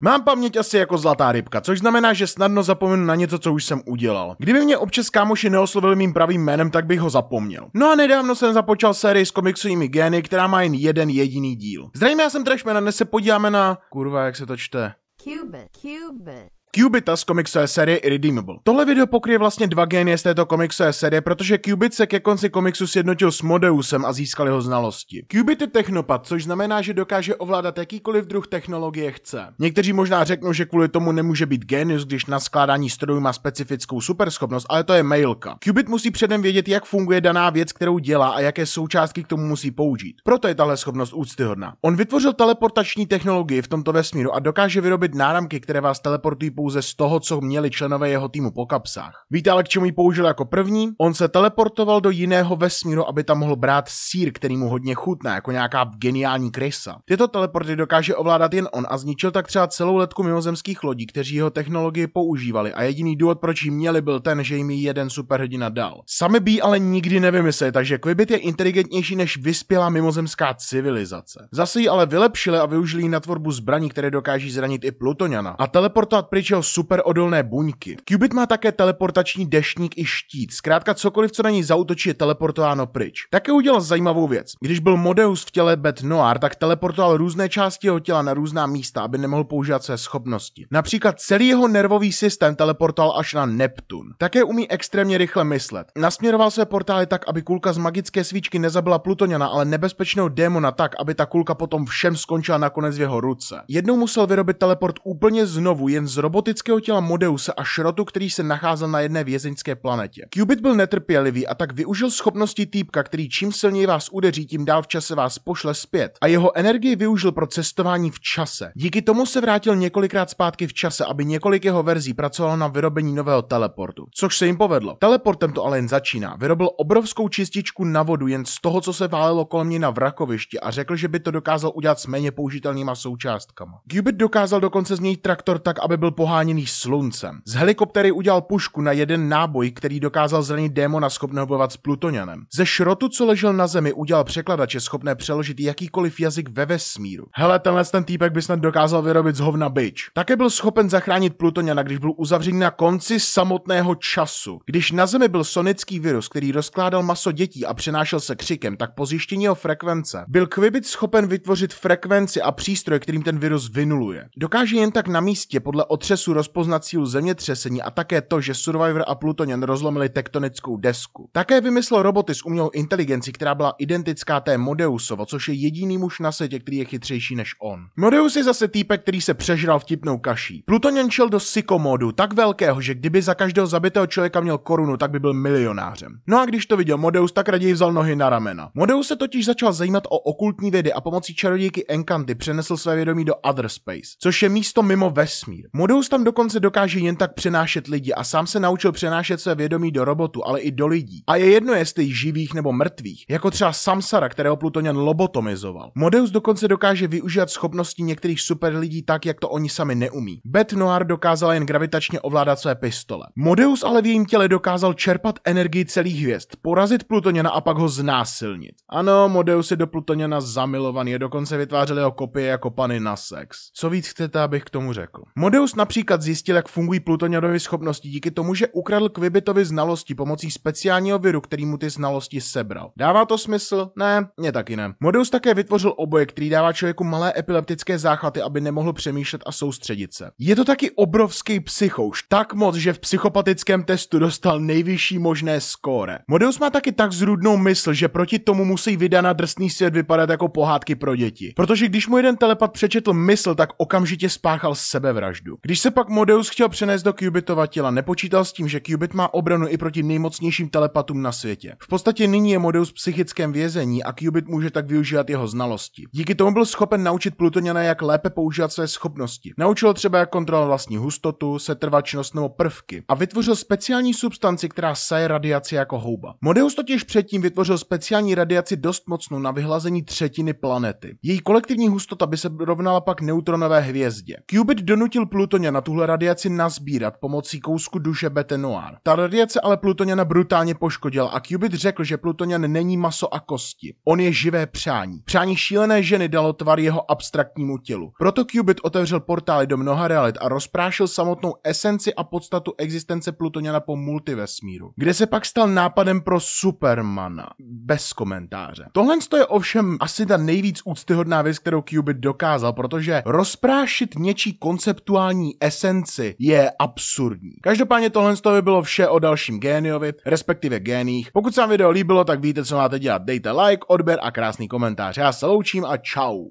Mám paměť asi jako zlatá rybka, což znamená, že snadno zapomenu na něco, co už jsem udělal. Kdyby mě občas kámoši neoslovili mým pravým jménem, tak bych ho zapomněl. No a nedávno jsem započal sérii s komiksovými gény, která má jen jeden jediný díl. Zdravím, já jsem Trashman a dnes se podíváme na... Kurva, jak se to čte. Cubit, Cubit. Qubita z komiksové série Irredeemable. Tohle video pokryje vlastně dva génie z této komiksové série, protože Qubit se ke konci komiksu sjednotil s Modeusem a získal jeho znalosti. Qubit je technopat, což znamená, že dokáže ovládat jakýkoliv druh technologie chce. Někteří možná řeknou, že kvůli tomu nemůže být genius, když na skládání strojů má specifickou superschopnost, ale to je mailka. Qubit musí předem vědět, jak funguje daná věc, kterou dělá a jaké součástky k tomu musí použít. Proto je tahle schopnost úctyhodná. On vytvořil teleportační technologii v tomto vesmíru a dokáže vyrobit náramky, které vás teleportují pouze z toho, co měli členové jeho týmu po kapsách. Víte ale, k čemu ji použil jako první? On se teleportoval do jiného vesmíru, aby tam mohl brát sír, který mu hodně chutná, jako nějaká geniální krysa. Tyto teleporty dokáže ovládat jen on a zničil tak třeba celou letku mimozemských lodí, kteří jeho technologie používali a jediný důvod, proč ji měli, byl ten, že jim ji jeden superhrdina dal. Sami by ale nikdy nevymysleli, takže Quibit je inteligentnější než vyspělá mimozemská civilizace. Zase ji ale vylepšili a využili ji na tvorbu zbraní, které dokáží zranit i Plutoniana a teleportovat pryč vycvičil super odolné buňky. Qubit má také teleportační deštník i štít, zkrátka cokoliv, co na ní zautočí, je teleportováno pryč. Také udělal zajímavou věc. Když byl Modeus v těle Bet Noir, tak teleportoval různé části jeho těla na různá místa, aby nemohl používat své schopnosti. Například celý jeho nervový systém teleportoval až na Neptun. Také umí extrémně rychle myslet. Nasměroval své portály tak, aby kulka z magické svíčky nezabila Plutoniana, ale nebezpečného démona tak, aby ta kulka potom všem skončila nakonec v jeho ruce. Jednou musel vyrobit teleport úplně znovu, jen z robot robotického těla Modeuse a šrotu, který se nacházel na jedné vězeňské planetě. Qubit byl netrpělivý a tak využil schopnosti týpka, který čím silněji vás udeří, tím dál v čase vás pošle zpět a jeho energii využil pro cestování v čase. Díky tomu se vrátil několikrát zpátky v čase, aby několik jeho verzí pracovalo na vyrobení nového teleportu, což se jim povedlo. Teleportem to ale jen začíná. Vyrobil obrovskou čističku na vodu jen z toho, co se válelo kolem ní na vrakovišti a řekl, že by to dokázal udělat s méně použitelnýma součástkama. Qubit dokázal dokonce změnit traktor tak, aby byl po poháněný sluncem. Z helikoptery udělal pušku na jeden náboj, který dokázal zranit démona schopného bojovat s Plutonianem. Ze šrotu, co ležel na zemi, udělal překladače schopné přeložit jakýkoliv jazyk ve vesmíru. Hele, tenhle ten týpek by snad dokázal vyrobit z hovna bič. Také byl schopen zachránit Plutoniana, když byl uzavřený na konci samotného času. Když na zemi byl sonický virus, který rozkládal maso dětí a přenášel se křikem, tak po zjištění o frekvence byl Quibit schopen vytvořit frekvenci a přístroj, kterým ten virus vynuluje. Dokáže jen tak na místě podle otřesu procesu rozpoznat sílu zemětřesení a také to, že Survivor a Plutonian rozlomili tektonickou desku. Také vymyslel roboty s umělou inteligencí, která byla identická té Modeusovo, což je jediný muž na světě, který je chytřejší než on. Modeus je zase týpek, který se přežral vtipnou kaší. Plutonian šel do sykomodu, tak velkého, že kdyby za každého zabitého člověka měl korunu, tak by byl milionářem. No a když to viděl Modeus, tak raději vzal nohy na ramena. Modeus se totiž začal zajímat o okultní vědy a pomocí čarodějky Enkanty přenesl své vědomí do Other Space, což je místo mimo vesmír. Modeus Linus tam dokonce dokáže jen tak přenášet lidi a sám se naučil přenášet své vědomí do robotu, ale i do lidí. A je jedno, jestli živých nebo mrtvých, jako třeba Samsara, kterého Plutonian lobotomizoval. Modeus dokonce dokáže využívat schopnosti některých super lidí tak, jak to oni sami neumí. Bet Noir dokázala jen gravitačně ovládat své pistole. Modeus ale v jejím těle dokázal čerpat energii celých hvězd, porazit Plutoniana a pak ho znásilnit. Ano, Modeus je do Plutoniana zamilovaný, je dokonce vytvářel jeho kopie jako pany na sex. Co víc chcete, abych k tomu řekl? Modeus například například zjistil, jak fungují Plutoniadovi schopnosti díky tomu, že ukradl Kvibitovi znalosti pomocí speciálního viru, který mu ty znalosti sebral. Dává to smysl? Ne, mě taky ne. Modus také vytvořil oboje, který dává člověku malé epileptické záchvaty, aby nemohl přemýšlet a soustředit se. Je to taky obrovský psychouš, tak moc, že v psychopatickém testu dostal nejvyšší možné skóre. Modus má taky tak zrudnou mysl, že proti tomu musí vydat na drsný svět vypadat jako pohádky pro děti. Protože když mu jeden telepat přečetl mysl, tak okamžitě spáchal sebevraždu. Když se se pak Modeus chtěl přenést do Qubitova těla, nepočítal s tím, že Qubit má obranu i proti nejmocnějším telepatům na světě. V podstatě nyní je Modeus v psychickém vězení a Qubit může tak využívat jeho znalosti. Díky tomu byl schopen naučit Plutoniana, jak lépe používat své schopnosti. Naučil třeba jak kontrolovat vlastní hustotu, setrvačnost nebo prvky a vytvořil speciální substanci, která saje radiaci jako houba. Modeus totiž předtím vytvořil speciální radiaci dost mocnou na vyhlazení třetiny planety. Její kolektivní hustota by se rovnala pak neutronové hvězdě. Qubit donutil Plutoniana Plutoně na tuhle radiaci nazbírat pomocí kousku duše Betenoir. Ta radiace ale Plutoněna brutálně poškodila a Cubit řekl, že Plutoněn není maso a kosti. On je živé přání. Přání šílené ženy dalo tvar jeho abstraktnímu tělu. Proto Cubit otevřel portály do mnoha realit a rozprášil samotnou esenci a podstatu existence Plutoněna po multivesmíru, kde se pak stal nápadem pro Supermana. Bez komentáře. Tohle je ovšem asi ta nejvíc úctyhodná věc, kterou Cubit dokázal, protože rozprášit něčí konceptuální esenci je absurdní. Každopádně tohle by bylo vše o dalším géniovi, respektive géních. Pokud se vám video líbilo, tak víte, co máte dělat. Dejte like, odběr a krásný komentář. Já se loučím a čau.